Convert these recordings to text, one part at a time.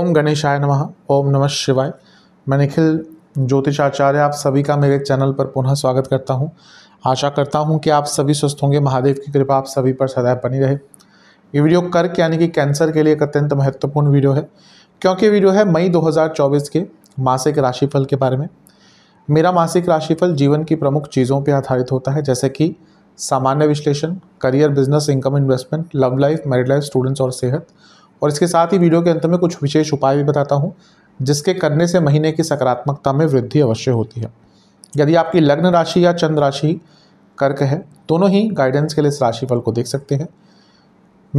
ओम गणेशाय नमः ओम नमः शिवाय मैं निखिल ज्योतिषाचार्य आप सभी का मेरे चैनल पर पुनः स्वागत करता हूं आशा करता हूं कि आप सभी स्वस्थ होंगे महादेव की कृपा आप सभी पर सदैव बनी रहे ये वीडियो कर्क यानी कि कैंसर के लिए एक अत्यंत महत्वपूर्ण वीडियो है क्योंकि वीडियो है मई दो के मासिक राशिफल के बारे में मेरा मासिक राशिफल जीवन की प्रमुख चीज़ों पर आधारित होता है जैसे कि सामान्य विश्लेषण career business income investment love life married life students और सेहत और इसके साथ ही वीडियो के अंत में कुछ विशेष उपाय भी बताता हूँ जिसके करने से महीने की सकारात्मकता में वृद्धि अवश्य होती है यदि आपकी लग्न राशि या चंद्र राशि कर्क है दोनों ही गाइडेंस के लिए इस राशिफल को देख सकते हैं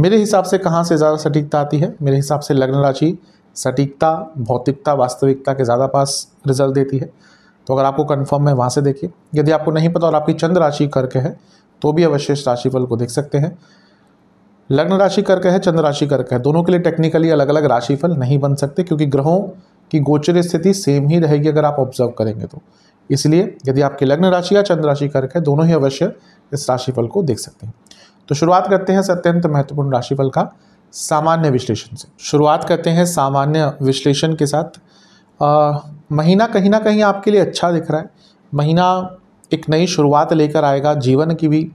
मेरे हिसाब से कहाँ से ज़्यादा सटीकता आती है मेरे हिसाब से लग्न राशि सटीकता भौतिकता वास्तविकता के ज़्यादा पास रिजल्ट देती है तो अगर आपको कन्फर्म है वहाँ से देखिए यदि आपको नहीं पता और आपकी चंद्र राशि कर्क है तो भी अवश्य इस राशिफल को देख सकते हैं लग्न राशि कर्क है चंद्र राशि कर्क है दोनों के लिए टेक्निकली अलग अलग राशिफल नहीं बन सकते क्योंकि ग्रहों की गोचर स्थिति सेम ही रहेगी अगर आप ऑब्जर्व करेंगे तो इसलिए यदि आपकी लग्न राशि या चंद्र राशि कर्क है दोनों ही अवश्य इस राशिफल को देख सकते हैं तो शुरुआत करते हैं अत्यंत महत्वपूर्ण राशिफल का सामान्य विश्लेषण से शुरुआत करते हैं सामान्य विश्लेषण के साथ आ, महीना कहीं ना कहीं आपके लिए अच्छा दिख रहा है महीना एक नई शुरुआत लेकर आएगा जीवन की भी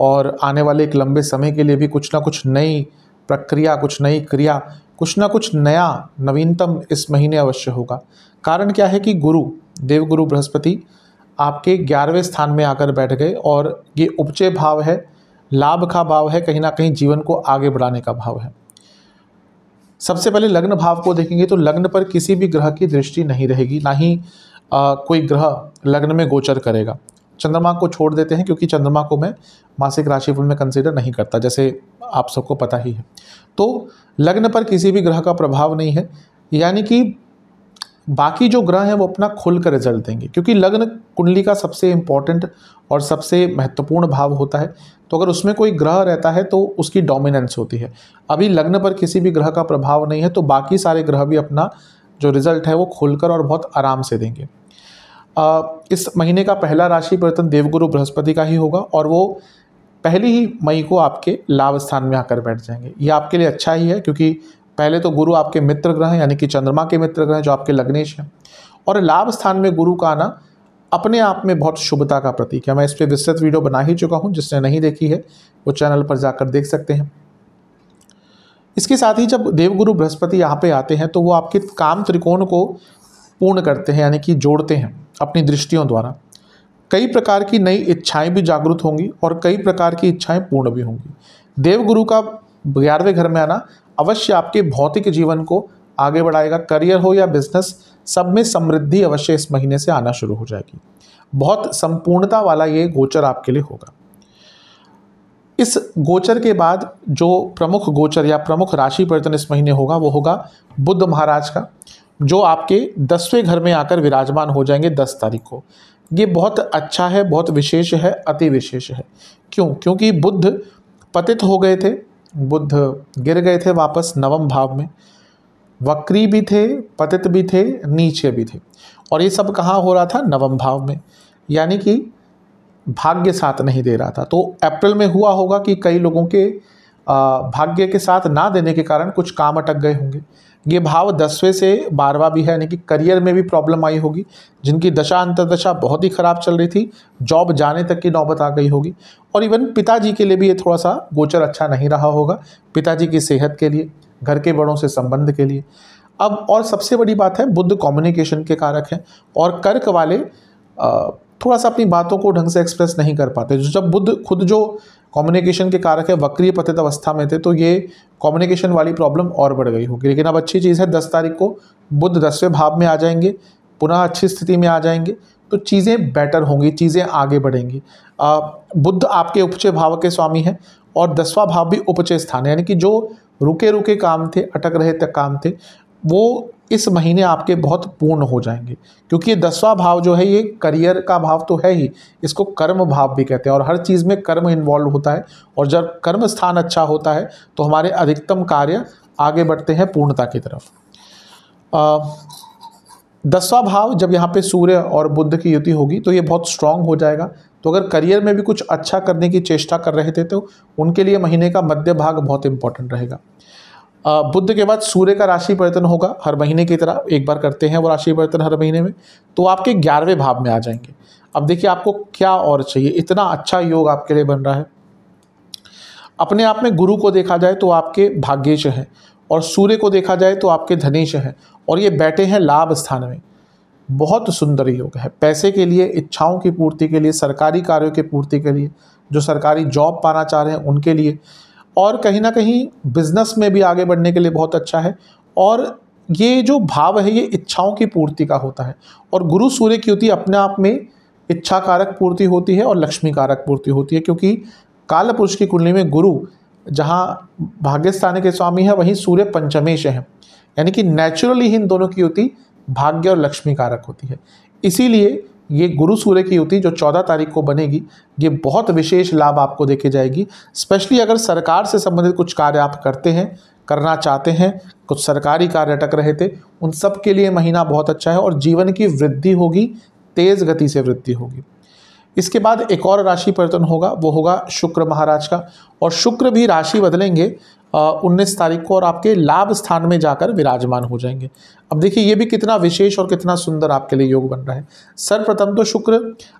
और आने वाले एक लंबे समय के लिए भी कुछ ना कुछ नई प्रक्रिया कुछ नई क्रिया कुछ ना कुछ नया नवीनतम इस महीने अवश्य होगा कारण क्या है कि गुरु देवगुरु बृहस्पति आपके ग्यारहवें स्थान में आकर बैठ गए और ये उपचय भाव है लाभ का भाव है कहीं ना कहीं जीवन को आगे बढ़ाने का भाव है सबसे पहले लग्न भाव को देखेंगे तो लग्न पर किसी भी ग्रह की दृष्टि नहीं रहेगी ना ही आ, कोई ग्रह लग्न में गोचर करेगा चंद्रमा को छोड़ देते हैं क्योंकि चंद्रमा को मैं मासिक राशिफल में कंसिडर नहीं करता जैसे आप सबको पता ही है तो लग्न पर किसी भी ग्रह का प्रभाव नहीं है यानी कि बाकी जो ग्रह हैं वो अपना खुल कर रिजल्ट देंगे क्योंकि लग्न कुंडली का सबसे इम्पॉर्टेंट और सबसे महत्वपूर्ण भाव होता है तो अगर उसमें कोई ग्रह रहता है तो उसकी डोमिनेंस होती है अभी लग्न पर किसी भी ग्रह का प्रभाव नहीं है तो बाकी सारे ग्रह भी अपना जो रिजल्ट है वो खुलकर और बहुत आराम से देंगे इस महीने का पहला राशि परिवर्तन देवगुरु बृहस्पति का ही होगा और वो पहली ही मई को आपके लाभ स्थान में आकर बैठ जाएंगे ये आपके लिए अच्छा ही है क्योंकि पहले तो गुरु आपके मित्र ग्रह हैं यानी कि चंद्रमा के मित्र ग्रह हैं जो आपके लग्नेश हैं और लाभ स्थान में गुरु का आना अपने आप में बहुत शुभता का प्रतीक है मैं इस पर विस्तृत वीडियो बना ही चुका हूँ जिसने नहीं देखी है वो चैनल पर जाकर देख सकते हैं इसके साथ ही जब देवगुरु बृहस्पति यहाँ पे आते हैं तो वो आपके काम त्रिकोण को पूर्ण करते हैं यानी कि जोड़ते हैं अपनी दृष्टियों द्वारा कई प्रकार की नई इच्छाएं भी जागृत होंगी और कई प्रकार की इच्छाएं पूर्ण भी होंगी देवगुरु का ग्यारहवें घर में आना अवश्य आपके भौतिक जीवन को आगे बढ़ाएगा करियर हो या बिजनेस सब में समृद्धि अवश्य इस महीने से आना शुरू हो जाएगी बहुत संपूर्णता वाला ये गोचर आपके लिए होगा इस गोचर के बाद जो प्रमुख गोचर या प्रमुख राशि परिवर्तन इस महीने होगा वो होगा बुद्ध महाराज का जो आपके दसवें घर में आकर विराजमान हो जाएंगे दस तारीख को ये बहुत अच्छा है बहुत विशेष है अति विशेष है क्यों क्योंकि बुद्ध पतित हो गए थे बुद्ध गिर गए थे वापस नवम भाव में वक्री भी थे पतित भी थे नीचे भी थे और ये सब कहाँ हो रहा था नवम भाव में यानी कि भाग्य साथ नहीं दे रहा था तो अप्रैल में हुआ होगा कि कई लोगों के भाग्य के साथ ना देने के कारण कुछ काम अटक गए होंगे ये भाव दसवें से बारहवा भी है यानी कि करियर में भी प्रॉब्लम आई होगी जिनकी दशा अंतरदशा बहुत ही ख़राब चल रही थी जॉब जाने तक की नौबत आ गई होगी और इवन पिताजी के लिए भी ये थोड़ा सा गोचर अच्छा नहीं रहा होगा पिताजी की सेहत के लिए घर के बड़ों से संबंध के लिए अब और सबसे बड़ी बात है बुद्ध कम्युनिकेशन के कारक हैं और कर्क वाले आ, थोड़ा सा अपनी बातों को ढंग से एक्सप्रेस नहीं कर पाते जब बुद्ध खुद जो कम्युनिकेशन के कारक है वक्रीय पतित अवस्था में थे तो ये कम्युनिकेशन वाली प्रॉब्लम और बढ़ गई होगी लेकिन अब अच्छी चीज़ है दस तारीख को बुद्ध दसवें भाव में आ जाएंगे पुनः अच्छी स्थिति में आ जाएंगे तो चीज़ें बेटर होंगी चीज़ें आगे बढ़ेंगी आ, बुद्ध आपके उपचय भाव के स्वामी हैं और दसवा भाव भी उपचय स्थान है यानी कि जो रुके रुके काम थे अटक रहे तक काम थे वो इस महीने आपके बहुत पूर्ण हो जाएंगे क्योंकि ये दसवा भाव जो है ये करियर का भाव तो है ही इसको कर्म भाव भी कहते हैं और हर चीज़ में कर्म इन्वॉल्व होता है और जब कर्म स्थान अच्छा होता है तो हमारे अधिकतम कार्य आगे बढ़ते हैं पूर्णता की तरफ दसवा भाव जब यहाँ पे सूर्य और बुद्ध की युति होगी तो ये बहुत स्ट्रांग हो जाएगा तो अगर करियर में भी कुछ अच्छा करने की चेष्टा कर रहे थे तो उनके लिए महीने का मध्य भाग बहुत इंपॉर्टेंट रहेगा बुद्ध के बाद सूर्य का राशि परिवर्तन होगा हर महीने की तरह एक बार करते हैं वो राशि परिवर्तन हर महीने में तो आपके ग्यारहवें भाव में आ जाएंगे अब देखिए आपको क्या और चाहिए इतना अच्छा योग आपके लिए बन रहा है अपने आप में गुरु को देखा जाए तो आपके भाग्यश हैं और सूर्य को देखा जाए तो आपके धनेश हैं और ये बैठे हैं लाभ स्थान में बहुत सुंदर योग है पैसे के लिए इच्छाओं की पूर्ति के लिए सरकारी कार्यों की पूर्ति के लिए जो सरकारी जॉब पाना चाह रहे हैं उनके लिए और कहीं ना कहीं बिजनेस में भी आगे बढ़ने के लिए बहुत अच्छा है और ये जो भाव है ये इच्छाओं की पूर्ति का होता है और गुरु सूर्य की युति अपने आप में इच्छा कारक पूर्ति होती है और लक्ष्मी कारक पूर्ति होती है क्योंकि काल पुरुष की कुंडली में गुरु जहाँ भाग्यस्थान के स्वामी है वहीं सूर्य पंचमेश है यानी कि नेचुरली ही इन दोनों की युति भाग्य और लक्ष्मी कारक होती है इसीलिए ये गुरु सूर्य की युति जो चौदह तारीख को बनेगी ये बहुत विशेष लाभ आपको देखे जाएगी स्पेशली अगर सरकार से संबंधित कुछ कार्य आप करते हैं करना चाहते हैं कुछ सरकारी कार्य अटक रहे थे उन सब के लिए महीना बहुत अच्छा है और जीवन की वृद्धि होगी तेज़ गति से वृद्धि होगी इसके बाद एक और राशि परिवर्तन होगा वो होगा शुक्र महाराज का और शुक्र भी राशि बदलेंगे उन्नीस तारीख को और आपके लाभ स्थान में जाकर विराजमान हो जाएंगे अब देखिए ये भी कितना विशेष और कितना सुंदर आपके लिए योग बन रहा है सर्वप्रथम तो शुक्र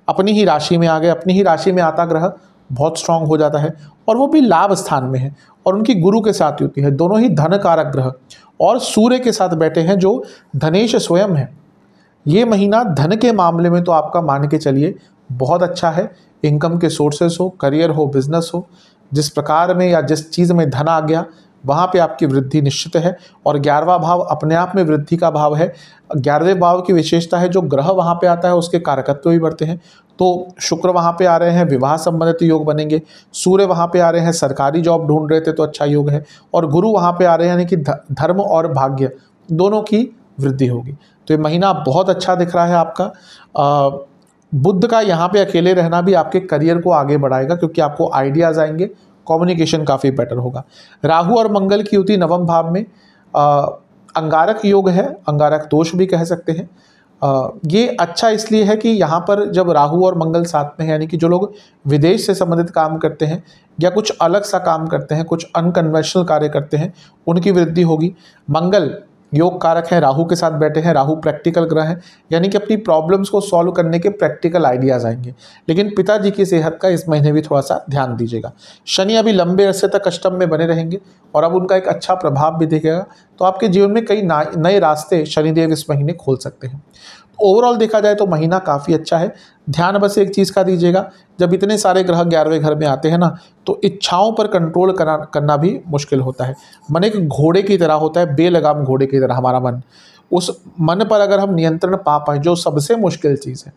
अपनी ही राशि में आ गए अपनी ही राशि में आता ग्रह बहुत स्ट्रांग हो जाता है और वो भी लाभ स्थान में है और उनकी गुरु के साथ युति है दोनों ही धन कारक ग्रह और सूर्य के साथ बैठे हैं जो धनेश स्वयं है ये महीना धन के मामले में तो आपका मान के चलिए बहुत अच्छा है इनकम के सोर्सेस हो करियर हो बिजनेस हो जिस प्रकार में या जिस चीज़ में धन आ गया वहाँ पे आपकी वृद्धि निश्चित है और ग्यारहवा भाव अपने आप में वृद्धि का भाव है ग्यारहवें भाव की विशेषता है जो ग्रह वहाँ पे आता है उसके कारकत्व भी बढ़ते हैं तो शुक्र वहाँ पे आ रहे हैं विवाह संबंधित योग बनेंगे सूर्य वहाँ पे आ रहे हैं सरकारी जॉब ढूंढ रहे थे तो अच्छा योग है और गुरु वहाँ पर आ रहे हैं यानी कि धर्म और भाग्य दोनों की वृद्धि होगी तो ये महीना बहुत अच्छा दिख रहा है आपका बुद्ध का यहाँ पे अकेले रहना भी आपके करियर को आगे बढ़ाएगा क्योंकि आपको आइडियाज़ आएंगे कम्युनिकेशन काफ़ी बेटर होगा राहु और मंगल की युति नवम भाव में आ, अंगारक योग है अंगारक दोष भी कह सकते हैं आ, ये अच्छा इसलिए है कि यहाँ पर जब राहु और मंगल साथ में है यानी कि जो लोग विदेश से संबंधित काम करते हैं या कुछ अलग सा काम करते हैं कुछ अनकन्वेंशनल कार्य करते हैं उनकी वृद्धि होगी मंगल योग कारक हैं राहु के साथ बैठे हैं राहु प्रैक्टिकल ग्रह हैं यानी कि अपनी प्रॉब्लम्स को सॉल्व करने के प्रैक्टिकल आइडियाज़ आएंगे लेकिन पिताजी की सेहत का इस महीने भी थोड़ा सा ध्यान दीजिएगा शनि अभी लंबे अरसे तक अष्टम में बने रहेंगे और अब उनका एक अच्छा प्रभाव भी दिखेगा तो आपके जीवन में कई नए रास्ते शनिदेव इस महीने खोल सकते हैं ओवरऑल देखा जाए तो महीना काफ़ी अच्छा है ध्यान बस एक चीज़ का दीजिएगा जब इतने सारे ग्रह ग्यारहवें घर में आते हैं ना तो इच्छाओं पर कंट्रोल करना करना भी मुश्किल होता है मन एक घोड़े की तरह होता है बेलगाम घोड़े की तरह हमारा मन उस मन पर अगर हम नियंत्रण पा पाएँ जो सबसे मुश्किल चीज़ है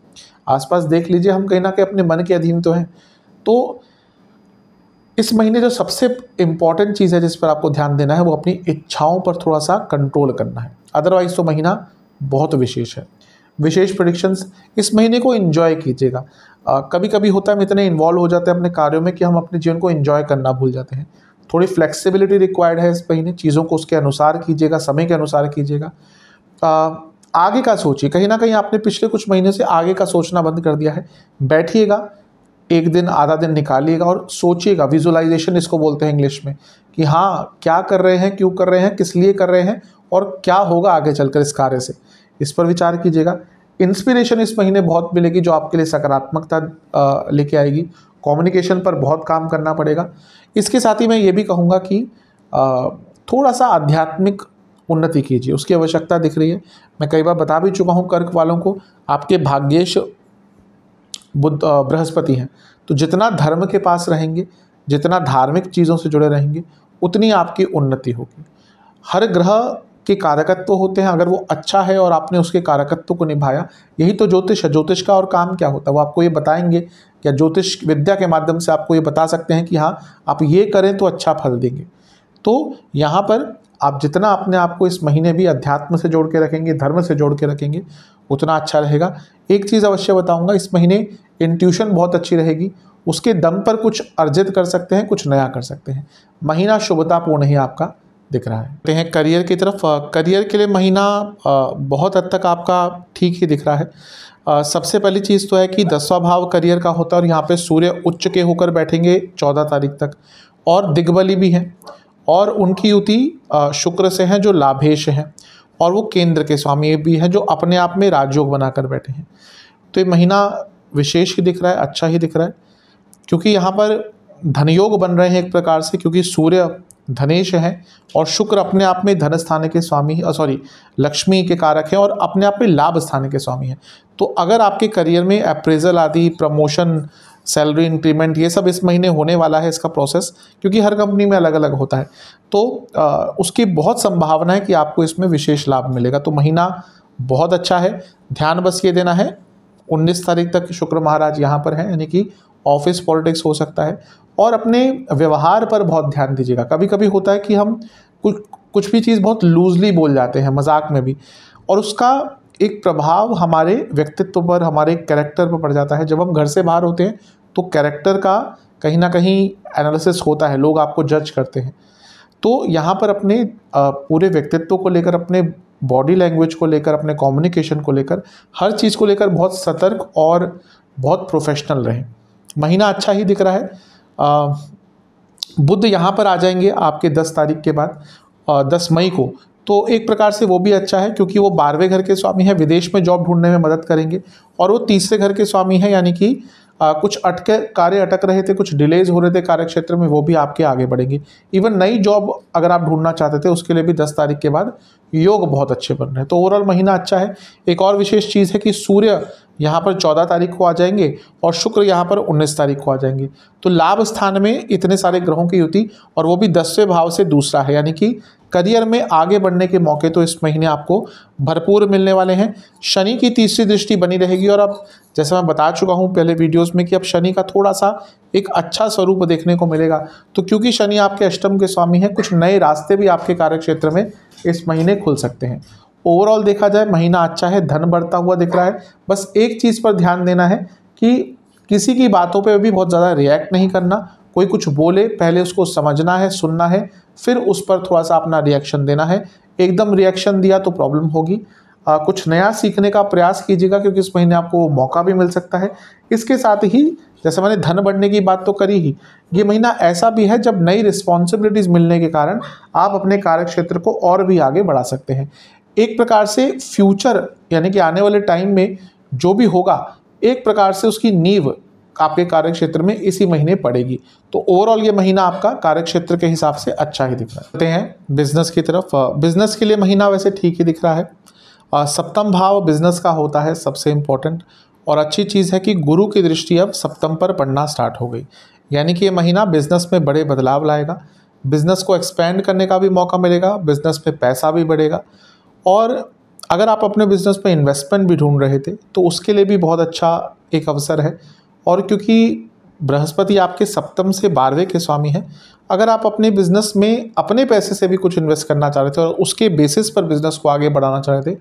आसपास देख लीजिए हम कहीं ना कहीं अपने मन के अधीन तो हैं तो इस महीने जो सबसे इम्पॉर्टेंट चीज़ है जिस पर आपको ध्यान देना है वो अपनी इच्छाओं पर थोड़ा सा कंट्रोल करना है अदरवाइज तो महीना बहुत विशेष है विशेष प्रडिक्शंस इस महीने को इन्जॉय कीजिएगा कभी कभी होता है हम इतने इन्वॉल्व हो जाते हैं अपने कार्यों में कि हम अपने जीवन को इन्जॉय करना भूल जाते हैं थोड़ी फ्लेक्सिबिलिटी रिक्वायर्ड है इस महीने चीज़ों को उसके अनुसार कीजिएगा समय के अनुसार कीजिएगा आगे का सोचिए कहीं ना कहीं आपने पिछले कुछ महीने से आगे का सोचना बंद कर दिया है बैठिएगा एक दिन आधा दिन निकालिएगा और सोचिएगा विजुअलाइजेशन इसको बोलते हैं इंग्लिश में कि हाँ क्या कर रहे हैं क्यों कर रहे हैं किस लिए कर रहे हैं और क्या होगा आगे चलकर इस कार्य से इस पर विचार कीजिएगा इंस्पिरेशन इस महीने बहुत मिलेगी जो आपके लिए सकारात्मकता लेके आएगी कम्युनिकेशन पर बहुत काम करना पड़ेगा इसके साथ ही मैं ये भी कहूँगा कि थोड़ा सा आध्यात्मिक उन्नति कीजिए उसकी आवश्यकता दिख रही है मैं कई बार बता भी चुका हूँ कर्क वालों को आपके भाग्येश बुद्ध बृहस्पति हैं तो जितना धर्म के पास रहेंगे जितना धार्मिक चीज़ों से जुड़े रहेंगे उतनी आपकी उन्नति होगी हर ग्रह के कारकत्व होते हैं अगर वो अच्छा है और आपने उसके कारकत्व को निभाया यही तो ज्योतिष है ज्योतिष का और काम क्या होता है वो आपको ये बताएंगे या ज्योतिष विद्या के माध्यम से आपको ये बता सकते हैं कि हाँ आप ये करें तो अच्छा फल देंगे तो यहाँ पर आप जितना अपने आप को इस महीने भी अध्यात्म से जोड़ के रखेंगे धर्म से जोड़ के रखेंगे उतना अच्छा रहेगा एक चीज़ अवश्य बताऊँगा इस महीने इंट्यूशन बहुत अच्छी रहेगी उसके दम पर कुछ अर्जित कर सकते हैं कुछ नया कर सकते हैं महीना शुभतापूर्ण ही आपका दिख रहा है तो हैं करियर की तरफ करियर के लिए महीना बहुत हद तक आपका ठीक ही दिख रहा है सबसे पहली चीज़ तो है कि दसवा भाव करियर का होता है और यहाँ पे सूर्य उच्च के होकर बैठेंगे चौदह तारीख तक और दिग्बली भी हैं और उनकी युति शुक्र से हैं जो लाभेश हैं और वो केंद्र के स्वामी भी हैं जो अपने आप में राजयोग बनाकर बैठे हैं तो ये महीना विशेष ही दिख रहा है अच्छा ही दिख रहा है क्योंकि यहाँ पर धनयोग बन रहे हैं एक प्रकार से क्योंकि सूर्य धनेश हैं और शुक्र अपने आप में धन स्थान के स्वामी है सॉरी लक्ष्मी के कारक हैं और अपने आप में लाभ स्थान के स्वामी हैं तो अगर आपके करियर में अप्रेजल आदि प्रमोशन सैलरी इंक्रीमेंट ये सब इस महीने होने वाला है इसका प्रोसेस क्योंकि हर कंपनी में अलग अलग होता है तो आ, उसकी बहुत संभावना है कि आपको इसमें विशेष लाभ मिलेगा तो महीना बहुत अच्छा है ध्यान बस ये देना है 19 तारीख तक शुक्र महाराज यहाँ पर हैं यानी कि ऑफिस पॉलिटिक्स हो सकता है और अपने व्यवहार पर बहुत ध्यान दीजिएगा कभी कभी होता है कि हम कुछ कुछ भी चीज़ बहुत लूजली बोल जाते हैं मजाक में भी और उसका एक प्रभाव हमारे व्यक्तित्व पर हमारे कैरेक्टर पर पड़ जाता है जब हम घर से बाहर होते हैं तो कैरेक्टर का कहीं ना कहीं एनालिसिस होता है लोग आपको जज करते हैं तो यहाँ पर अपने पूरे व्यक्तित्व को लेकर अपने बॉडी लैंग्वेज को लेकर अपने कम्युनिकेशन को लेकर हर चीज़ को लेकर बहुत सतर्क और बहुत प्रोफेशनल रहें महीना अच्छा ही दिख रहा है आ, बुद्ध यहाँ पर आ जाएंगे आपके दस तारीख के बाद आ, दस मई को तो एक प्रकार से वो भी अच्छा है क्योंकि वो बारहवें घर के स्वामी हैं विदेश में जॉब ढूंढने में मदद करेंगे और वो तीसरे घर के स्वामी हैं यानी कि आ, कुछ अटके कार्य अटक रहे थे कुछ डिलेज हो रहे थे कार्य क्षेत्र में वो भी आपके आगे बढ़ेंगे इवन नई जॉब अगर आप ढूंढना चाहते थे उसके लिए भी दस तारीख के बाद योग बहुत अच्छे बन रहे हैं तो ओवरऑल महीना अच्छा है एक और विशेष चीज़ है कि सूर्य यहाँ पर चौदह तारीख को आ जाएंगे और शुक्र यहाँ पर उन्नीस तारीख को आ जाएंगे तो लाभ स्थान में इतने सारे ग्रहों की युति और वो भी दसवें भाव से दूसरा है यानी कि करियर में आगे बढ़ने के मौके तो इस महीने आपको भरपूर मिलने वाले हैं शनि की तीसरी दृष्टि बनी रहेगी और अब जैसे मैं बता चुका हूँ पहले वीडियोस में कि अब शनि का थोड़ा सा एक अच्छा स्वरूप देखने को मिलेगा तो क्योंकि शनि आपके अष्टम के स्वामी हैं कुछ नए रास्ते भी आपके कार्यक्षेत्र में इस महीने खुल सकते हैं ओवरऑल देखा जाए महीना अच्छा है धन बढ़ता हुआ दिख रहा है बस एक चीज़ पर ध्यान देना है कि किसी की बातों पर भी बहुत ज़्यादा रिएक्ट नहीं करना कोई कुछ बोले पहले उसको समझना है सुनना है फिर उस पर थोड़ा सा अपना रिएक्शन देना है एकदम रिएक्शन दिया तो प्रॉब्लम होगी आ, कुछ नया सीखने का प्रयास कीजिएगा क्योंकि इस महीने आपको मौका भी मिल सकता है इसके साथ ही जैसे मैंने धन बढ़ने की बात तो करी ही ये महीना ऐसा भी है जब नई रिस्पॉन्सिबिलिटीज़ मिलने के कारण आप अपने कार्य क्षेत्र को और भी आगे बढ़ा सकते हैं एक प्रकार से फ्यूचर यानी कि आने वाले टाइम में जो भी होगा एक प्रकार से उसकी नींव आपके कार्य क्षेत्र में इसी महीने पड़ेगी तो ओवरऑल ये महीना आपका कार्य क्षेत्र के हिसाब से अच्छा ही दिख रहा है हैं बिजनेस की तरफ बिजनेस के लिए महीना वैसे ठीक ही दिख रहा है सप्तम भाव बिजनेस का होता है सबसे इम्पोर्टेंट और अच्छी चीज़ है कि गुरु की दृष्टि अब सप्तम पर पड़ना स्टार्ट हो गई यानी कि ये महीना बिजनेस में बड़े बदलाव लाएगा बिजनेस को एक्सपेंड करने का भी मौका मिलेगा बिजनेस में पैसा भी बढ़ेगा और अगर आप अपने बिजनेस में इन्वेस्टमेंट भी ढूंढ रहे थे तो उसके लिए भी बहुत अच्छा एक अवसर है और क्योंकि बृहस्पति आपके सप्तम से बारहवें के स्वामी हैं अगर आप अपने बिजनेस में अपने पैसे से भी कुछ इन्वेस्ट करना चाह रहे थे और उसके बेसिस पर बिजनेस को आगे बढ़ाना चाह रहे थे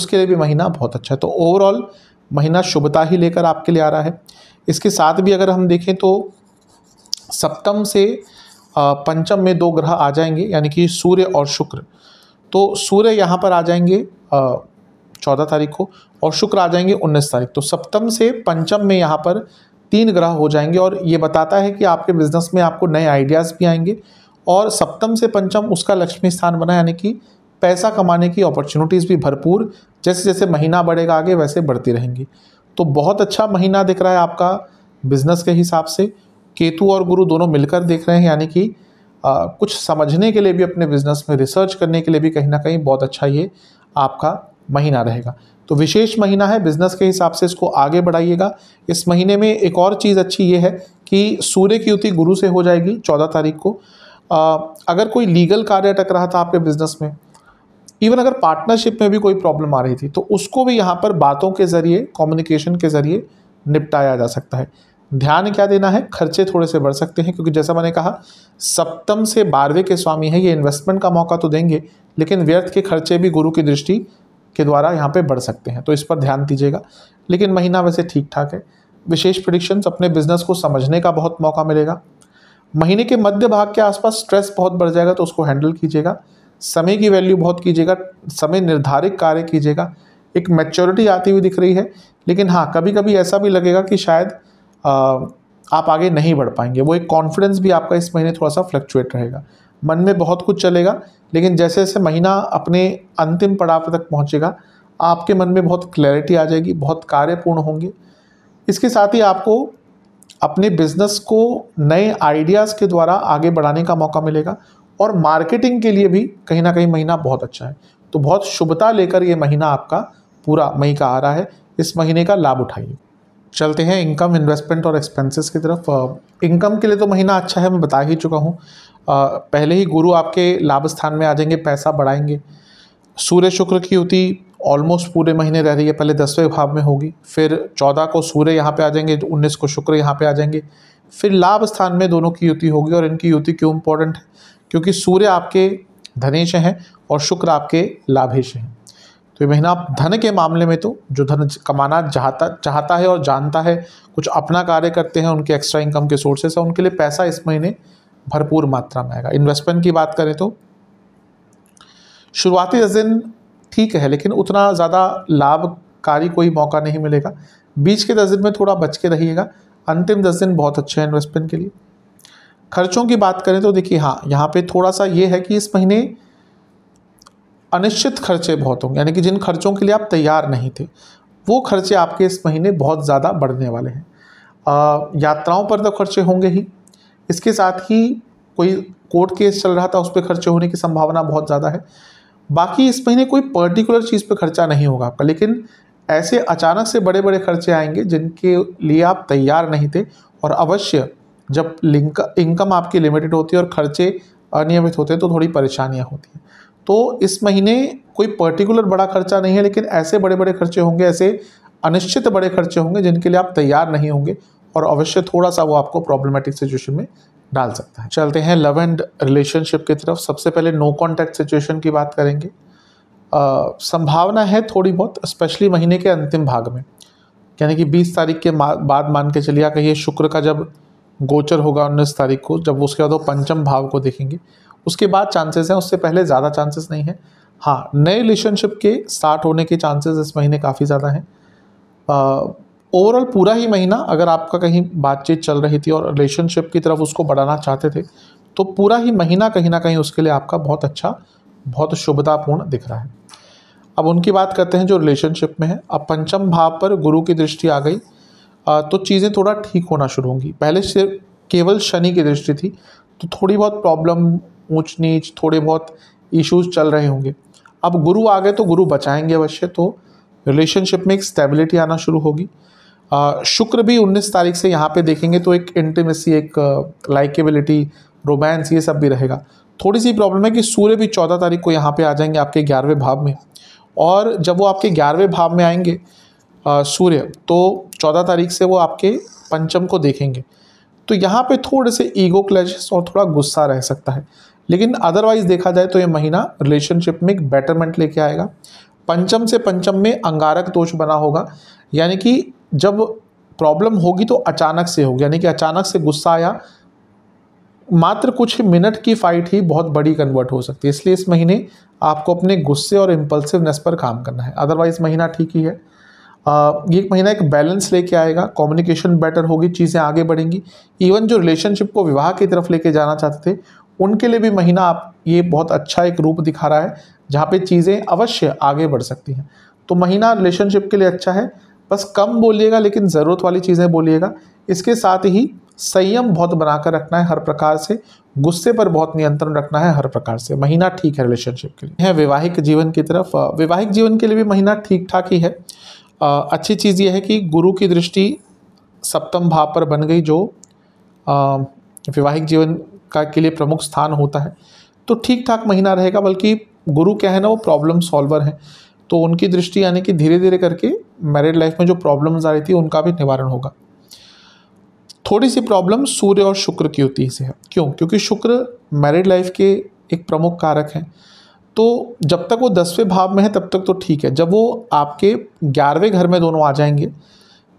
उसके लिए भी महीना बहुत अच्छा है तो ओवरऑल महीना शुभता ही लेकर आपके लिए आ रहा है इसके साथ भी अगर हम देखें तो सप्तम से पंचम में दो ग्रह आ जाएंगे यानी कि सूर्य और शुक्र तो सूर्य यहाँ पर आ जाएंगे चौदह तारीख को और शुक्र आ जाएंगे उन्नीस तारीख तो सप्तम से पंचम में यहाँ पर तीन ग्रह हो जाएंगे और ये बताता है कि आपके बिजनेस में आपको नए आइडियाज़ भी आएंगे और सप्तम से पंचम उसका लक्ष्मी स्थान बना यानी कि पैसा कमाने की अपॉर्चुनिटीज़ भी भरपूर जैसे जैसे महीना बढ़ेगा आगे वैसे बढ़ती रहेंगी तो बहुत अच्छा महीना दिख रहा है आपका बिजनेस के हिसाब से केतु और गुरु दोनों मिलकर देख रहे हैं यानी कि आ, कुछ समझने के लिए भी अपने बिजनेस में रिसर्च करने के लिए भी कहीं ना कहीं बहुत अच्छा ये आपका महीना रहेगा तो विशेष महीना है बिजनेस के हिसाब से इसको आगे बढ़ाइएगा इस महीने में एक और चीज़ अच्छी ये है कि सूर्य की युति गुरु से हो जाएगी चौदह तारीख को आ, अगर कोई लीगल कार्य अटक रहा था आपके बिजनेस में इवन अगर पार्टनरशिप में भी कोई प्रॉब्लम आ रही थी तो उसको भी यहाँ पर बातों के ज़रिए कम्युनिकेशन के ज़रिए निपटाया जा सकता है ध्यान क्या देना है खर्चे थोड़े से बढ़ सकते हैं क्योंकि जैसा मैंने कहा सप्तम से बारहवें के स्वामी हैं ये इन्वेस्टमेंट का मौका तो देंगे लेकिन व्यर्थ के खर्चे भी गुरु की दृष्टि के द्वारा यहाँ पे बढ़ सकते हैं तो इस पर ध्यान दीजिएगा लेकिन महीना वैसे ठीक ठाक है विशेष प्रडिक्शंस अपने बिजनेस को समझने का बहुत मौका मिलेगा महीने के मध्य भाग के आसपास स्ट्रेस बहुत बढ़ जाएगा तो उसको हैंडल कीजिएगा समय की वैल्यू बहुत कीजिएगा समय निर्धारित कार्य कीजिएगा एक मैच्योरिटी आती हुई दिख रही है लेकिन हाँ कभी कभी ऐसा भी लगेगा कि शायद आप आगे नहीं बढ़ पाएंगे वो एक कॉन्फिडेंस भी आपका इस महीने थोड़ा सा फ्लक्चुएट रहेगा मन में बहुत कुछ चलेगा लेकिन जैसे जैसे महीना अपने अंतिम पड़ाव तक पहुँचेगा आपके मन में बहुत क्लैरिटी आ जाएगी बहुत कार्यपूर्ण होंगे इसके साथ ही आपको अपने बिजनेस को नए आइडियाज़ के द्वारा आगे बढ़ाने का मौका मिलेगा और मार्केटिंग के लिए भी कहीं ना कहीं महीना बहुत अच्छा है तो बहुत शुभता लेकर ये महीना आपका पूरा मई का आ रहा है इस महीने का लाभ उठाइए चलते हैं इनकम इन्वेस्टमेंट और एक्सपेंसेस की तरफ इनकम के लिए तो महीना अच्छा है मैं बता ही चुका हूँ पहले ही गुरु आपके लाभ स्थान में आ जाएंगे पैसा बढ़ाएंगे सूर्य शुक्र की युति ऑलमोस्ट पूरे महीने रह रही है पहले दसवें भाव में होगी फिर चौदह को सूर्य यहाँ पे आ जाएंगे उन्नीस को शुक्र यहाँ पे आ जाएंगे फिर लाभ स्थान में दोनों की युति होगी और इनकी युति क्यों इम्पोर्टेंट है क्योंकि सूर्य आपके धनेश हैं और शुक्र आपके लाभेश हैं तो ये महीना आप धन के मामले में तो जो धन कमाना चाहता चाहता है और जानता है कुछ अपना कार्य करते हैं उनके एक्स्ट्रा इनकम के सोर्सेस है उनके लिए पैसा इस महीने भरपूर मात्रा में आएगा इन्वेस्टमेंट की बात करें तो शुरुआती दस दिन ठीक है लेकिन उतना ज़्यादा लाभकारी कोई मौका नहीं मिलेगा बीच के दस दिन में थोड़ा बच के रहिएगा अंतिम दस दिन बहुत अच्छे हैं इन्वेस्टमेंट के लिए खर्चों की बात करें तो देखिए हाँ यहाँ पे थोड़ा सा ये है कि इस महीने अनिश्चित खर्चे बहुत होंगे यानी कि जिन खर्चों के लिए आप तैयार नहीं थे वो खर्चे आपके इस महीने बहुत ज़्यादा बढ़ने वाले हैं आ, यात्राओं पर तो खर्चे होंगे ही इसके साथ ही कोई कोर्ट केस चल रहा था उस पर खर्चे होने की संभावना बहुत ज़्यादा है बाकी इस महीने कोई पर्टिकुलर चीज़ पर खर्चा नहीं होगा आपका लेकिन ऐसे अचानक से बड़े बड़े खर्चे आएंगे जिनके लिए आप तैयार नहीं थे और अवश्य जब लिंक इनकम आपकी लिमिटेड होती है और खर्चे अनियमित होते हैं तो थोड़ी परेशानियाँ होती हैं तो इस महीने कोई पर्टिकुलर बड़ा खर्चा नहीं है लेकिन ऐसे बड़े बड़े खर्चे होंगे ऐसे अनिश्चित बड़े खर्चे होंगे जिनके लिए आप तैयार नहीं होंगे और अवश्य थोड़ा सा वो आपको प्रॉब्लमेटिक सिचुएशन में डाल सकता है चलते हैं लव एंड रिलेशनशिप की तरफ सबसे पहले नो कॉन्टैक्ट सिचुएशन की बात करेंगे आ, संभावना है थोड़ी बहुत स्पेशली महीने के अंतिम भाग में यानी कि 20 तारीख के बाद मान के चलिए कहिए शुक्र का जब गोचर होगा उन्नीस तारीख को जब उसके बाद वो पंचम भाव को देखेंगे उसके बाद चांसेस हैं उससे पहले ज़्यादा चांसेस नहीं है हाँ नए रिलेशनशिप के स्टार्ट होने के चांसेस इस महीने काफ़ी ज़्यादा हैं ओवरऑल पूरा ही महीना अगर आपका कहीं बातचीत चल रही थी और रिलेशनशिप की तरफ उसको बढ़ाना चाहते थे तो पूरा ही महीना कहीं ना कहीं उसके लिए आपका बहुत अच्छा बहुत शुभतापूर्ण दिख रहा है अब उनकी बात करते हैं जो रिलेशनशिप में है अब पंचम भाव पर गुरु की दृष्टि आ गई तो चीज़ें थोड़ा ठीक होना शुरू होंगी पहले सिर्फ केवल शनि की दृष्टि थी तो थोड़ी बहुत प्रॉब्लम ऊंच नीच थोड़े बहुत इश्यूज चल रहे होंगे अब गुरु आ गए तो गुरु बचाएंगे अवश्य तो रिलेशनशिप में एक स्टेबिलिटी आना शुरू होगी शुक्र भी 19 तारीख से यहाँ पे देखेंगे तो एक इंटीमेसी एक लाइकेबिलिटी रोमांस ये सब भी रहेगा थोड़ी सी प्रॉब्लम है कि सूर्य भी चौदह तारीख को यहाँ पे आ जाएंगे आपके ग्यारहवें भाव में और जब वो आपके ग्यारहवें भाव में आएंगे सूर्य तो चौदह तारीख से वो आपके पंचम को देखेंगे तो यहाँ पे थोड़े से ईगो क्लैशेस और थोड़ा गुस्सा रह सकता है लेकिन अदरवाइज देखा जाए तो ये महीना रिलेशनशिप में एक बेटरमेंट लेके आएगा पंचम से पंचम में अंगारक दोष बना होगा यानी कि जब प्रॉब्लम होगी तो अचानक से होगी यानी कि अचानक से गुस्सा आया मात्र कुछ मिनट की फाइट ही बहुत बड़ी कन्वर्ट हो सकती है इसलिए इस महीने आपको अपने गुस्से और इम्पल्सिवनेस पर काम करना है अदरवाइज महीना ठीक ही है ये एक महीना एक बैलेंस लेके आएगा कम्युनिकेशन बेटर होगी चीज़ें आगे बढ़ेंगी इवन जो रिलेशनशिप को विवाह की तरफ लेके जाना चाहते थे उनके लिए भी महीना आप ये बहुत अच्छा एक रूप दिखा रहा है जहाँ पे चीज़ें अवश्य आगे बढ़ सकती हैं तो महीना रिलेशनशिप के लिए अच्छा है बस कम बोलिएगा लेकिन ज़रूरत वाली चीज़ें बोलिएगा इसके साथ ही संयम बहुत बनाकर रखना है हर प्रकार से गुस्से पर बहुत नियंत्रण रखना है हर प्रकार से महीना ठीक है रिलेशनशिप के लिए है वैवाहिक जीवन की तरफ वैवाहिक जीवन के लिए भी महीना ठीक ठाक ही है अच्छी चीज़ यह है कि गुरु की दृष्टि सप्तम भाव पर बन गई जो वैवाहिक जीवन का के लिए प्रमुख स्थान होता है तो ठीक ठाक महीना रहेगा बल्कि गुरु क्या है ना वो प्रॉब्लम सॉल्वर हैं तो उनकी दृष्टि यानी कि धीरे धीरे करके मैरिड लाइफ में जो प्रॉब्लम्स आ रही थी उनका भी निवारण होगा थोड़ी सी प्रॉब्लम सूर्य और शुक्र की होती है क्यों क्योंकि शुक्र मैरिड लाइफ के एक प्रमुख कारक हैं तो जब तक वो दसवें भाव में है तब तक तो ठीक है जब वो आपके ग्यारहवें घर में दोनों आ जाएंगे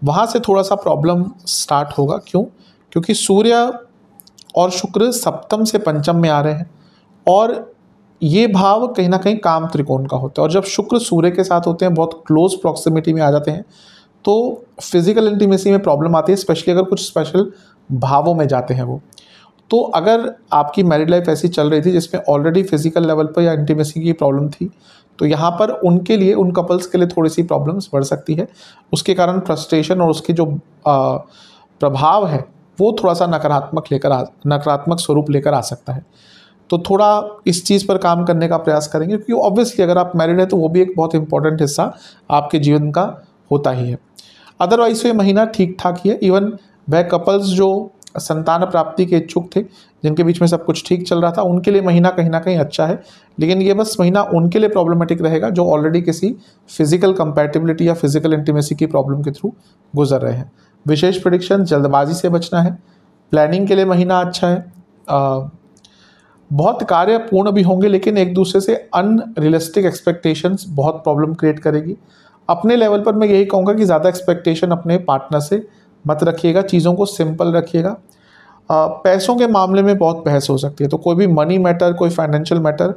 वहाँ से थोड़ा सा प्रॉब्लम स्टार्ट होगा क्यों क्योंकि सूर्य और शुक्र सप्तम से पंचम में आ रहे हैं और ये भाव कहीं ना कहीं काम त्रिकोण का होता है और जब शुक्र सूर्य के साथ होते हैं बहुत क्लोज प्रॉक्सिमिटी में आ जाते हैं तो फिजिकल इंटीमेसी में प्रॉब्लम आती है स्पेशली अगर कुछ स्पेशल भावों में जाते हैं वो तो अगर आपकी मैरिड लाइफ ऐसी चल रही थी जिसमें ऑलरेडी फिजिकल लेवल पर या इंटीमेसी की प्रॉब्लम थी तो यहाँ पर उनके लिए उन कपल्स के लिए थोड़ी सी प्रॉब्लम्स बढ़ सकती है उसके कारण फ्रस्ट्रेशन और उसके जो आ, प्रभाव है वो थोड़ा सा नकारात्मक लेकर आ नकारात्मक स्वरूप लेकर आ सकता है तो थोड़ा इस चीज़ पर काम करने का प्रयास करेंगे क्योंकि ऑब्वियसली अगर आप मैरिड हैं तो वो भी एक बहुत इंपॉर्टेंट हिस्सा आपके जीवन का होता ही है अदरवाइज तो ये महीना ठीक ठाक ही है इवन वह कपल्स जो संतान प्राप्ति के इच्छुक थे जिनके बीच में सब कुछ ठीक चल रहा था उनके लिए महीना कहीं ना कहीं अच्छा है लेकिन ये बस महीना उनके लिए प्रॉब्लमेटिक रहेगा जो ऑलरेडी किसी फिजिकल कंपैटिबिलिटी या फिजिकल इंटीमेसी की प्रॉब्लम के थ्रू गुजर रहे हैं विशेष प्रडिक्शन जल्दबाजी से बचना है प्लानिंग के लिए महीना अच्छा है आ, बहुत कार्य पूर्ण भी होंगे लेकिन एक दूसरे से अनरियलिस्टिक एक्सपेक्टेशंस बहुत प्रॉब्लम क्रिएट करेगी अपने लेवल पर मैं यही कहूँगा कि ज़्यादा एक्सपेक्टेशन अपने पार्टनर से मत रखिएगा चीज़ों को सिंपल रखिएगा पैसों के मामले में बहुत बहस हो सकती है तो कोई भी मनी मैटर कोई फाइनेंशियल मैटर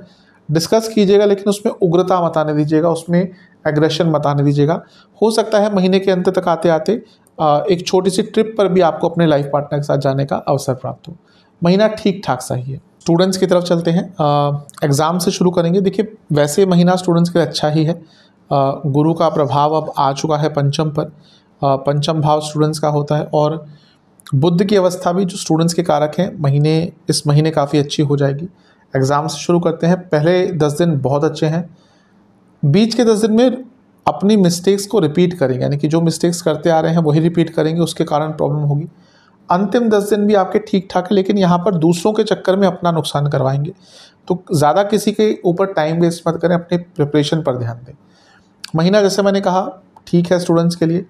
डिस्कस कीजिएगा लेकिन उसमें उग्रता मत आने दीजिएगा उसमें एग्रेशन मत आने दीजिएगा हो सकता है महीने के अंत तक आते आते एक छोटी सी ट्रिप पर भी आपको अपने लाइफ पार्टनर के साथ जाने का अवसर प्राप्त हो महीना ठीक ठाक सा ही है स्टूडेंट्स की तरफ चलते हैं एग्ज़ाम से शुरू करेंगे देखिए वैसे महीना स्टूडेंट्स के लिए अच्छा ही है आ, गुरु का प्रभाव अब आ चुका है पंचम पर आ, पंचम भाव स्टूडेंट्स का होता है और बुद्ध की अवस्था भी जो स्टूडेंट्स के कारक हैं महीने इस महीने काफ़ी अच्छी हो जाएगी एग्ज़ाम से शुरू करते हैं पहले दस दिन बहुत अच्छे हैं बीच के दस दिन में अपनी मिस्टेक्स को रिपीट करेंगे यानी कि जो मिस्टेक्स करते आ रहे हैं वही रिपीट करेंगे उसके कारण प्रॉब्लम होगी अंतिम दस दिन भी आपके ठीक ठाक है लेकिन यहाँ पर दूसरों के चक्कर में अपना नुकसान करवाएंगे तो ज़्यादा किसी के ऊपर टाइम वेस्ट मत करें अपने प्रिपरेशन पर ध्यान दें महीना जैसे मैंने कहा ठीक है स्टूडेंट्स के लिए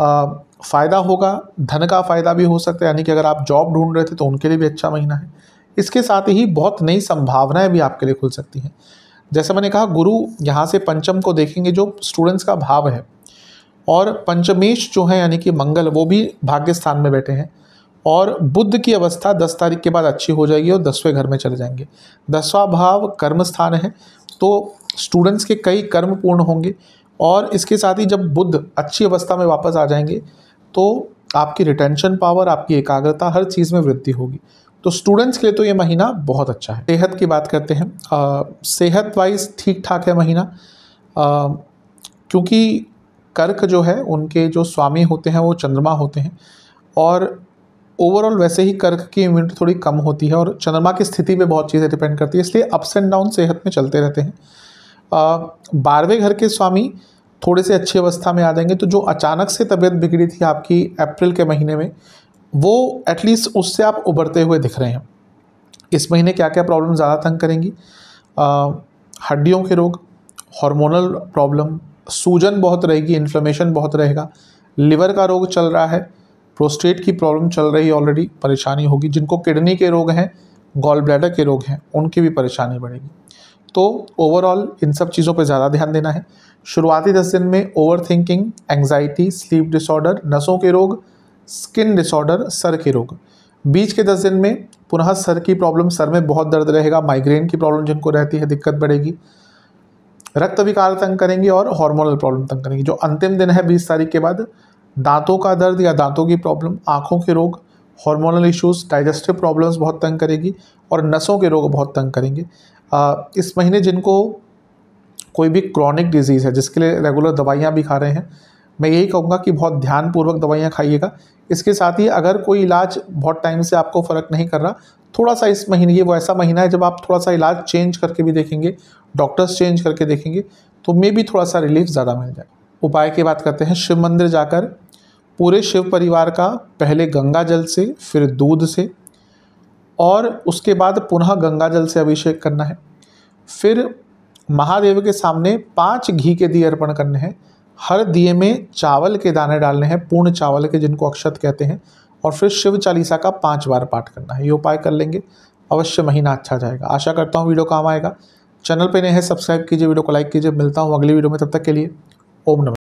फ़ायदा होगा धन का फ़ायदा भी हो सकता है यानी कि अगर आप जॉब ढूंढ रहे थे तो उनके लिए भी अच्छा महीना है इसके साथ ही बहुत नई संभावनाएं भी आपके लिए खुल सकती हैं जैसे मैंने कहा गुरु यहाँ से पंचम को देखेंगे जो स्टूडेंट्स का भाव है और पंचमेश जो है यानी कि मंगल वो भी भाग्य स्थान में बैठे हैं और बुद्ध की अवस्था दस तारीख के बाद अच्छी हो जाएगी और दसवें घर में चले जाएंगे दसवा भाव कर्म स्थान है तो स्टूडेंट्स के कई कर्म पूर्ण होंगे और इसके साथ ही जब बुद्ध अच्छी अवस्था में वापस आ जाएंगे तो आपकी रिटेंशन पावर आपकी एकाग्रता हर चीज़ में वृद्धि होगी तो स्टूडेंट्स के लिए तो ये महीना बहुत अच्छा है सेहत की बात करते हैं आ, सेहत वाइज ठीक ठाक है महीना क्योंकि कर्क जो है उनके जो स्वामी होते हैं वो चंद्रमा होते हैं और ओवरऑल वैसे ही कर्क की इम्यूनिटी थोड़ी कम होती है और चंद्रमा की स्थिति पे बहुत चीज़ें डिपेंड करती है इसलिए अप्स एंड डाउन सेहत में चलते रहते हैं बारहवें घर के स्वामी थोड़े से अच्छी अवस्था में आ जाएंगे तो जो अचानक से तबीयत बिगड़ी थी आपकी अप्रैल के महीने में वो एटलीस्ट उससे आप उबरते हुए दिख रहे हैं इस महीने क्या क्या प्रॉब्लम ज़्यादा तंग करेंगी हड्डियों के रोग हार्मोनल प्रॉब्लम सूजन बहुत रहेगी इन्फ्लेमेशन बहुत रहेगा लिवर का रोग चल रहा है प्रोस्टेट की प्रॉब्लम चल रही है ऑलरेडी परेशानी होगी जिनको किडनी के रोग हैं गॉल ब्लैडर के रोग हैं उनकी भी परेशानी बढ़ेगी तो ओवरऑल इन सब चीज़ों पर ज़्यादा ध्यान देना है शुरुआती दस दिन में overthinking anxiety sleep disorder नसों के रोग स्किन डिसऑर्डर सर के रोग बीच के दस दिन में पुनः सर की प्रॉब्लम सर में बहुत दर्द रहेगा माइग्रेन की प्रॉब्लम जिनको रहती है दिक्कत बढ़ेगी रक्त विकार तंग करेंगी और हार्मोनल प्रॉब्लम तंग करेंगी जो अंतिम दिन है बीस तारीख के बाद दांतों का दर्द या दांतों की प्रॉब्लम आँखों के रोग हार्मोनल इश्यूज डाइजेस्टिव प्रॉब्लम्स बहुत तंग करेगी और नसों के रोग बहुत तंग करेंगे आ, इस महीने जिनको कोई भी क्रॉनिक डिजीज़ है जिसके लिए रेगुलर दवाइयाँ भी खा रहे हैं मैं यही कहूँगा कि बहुत ध्यानपूर्वक दवाइयाँ खाइएगा इसके साथ ही अगर कोई इलाज बहुत टाइम से आपको फ़र्क नहीं कर रहा थोड़ा सा इस महीने ये वो ऐसा महीना है जब आप थोड़ा सा इलाज चेंज करके भी देखेंगे डॉक्टर्स चेंज करके देखेंगे तो मे भी थोड़ा सा रिलीफ ज़्यादा मिल जाए उपाय की बात करते हैं शिव मंदिर जाकर पूरे शिव परिवार का पहले गंगा जल से फिर दूध से और उसके बाद पुनः गंगा जल से अभिषेक करना है फिर महादेव के सामने पाँच घी के दिए अर्पण करने हैं हर दिए में चावल के दाने डालने हैं पूर्ण चावल के जिनको अक्षत कहते हैं और फिर शिव चालीसा का पांच बार पाठ करना है ये उपाय कर लेंगे अवश्य महीना अच्छा जाएगा आशा करता हूँ वीडियो काम आएगा चैनल पर नए हैं सब्सक्राइब कीजिए वीडियो को लाइक कीजिए मिलता हूँ अगली वीडियो में तब तक के लिए ओम नमस्कार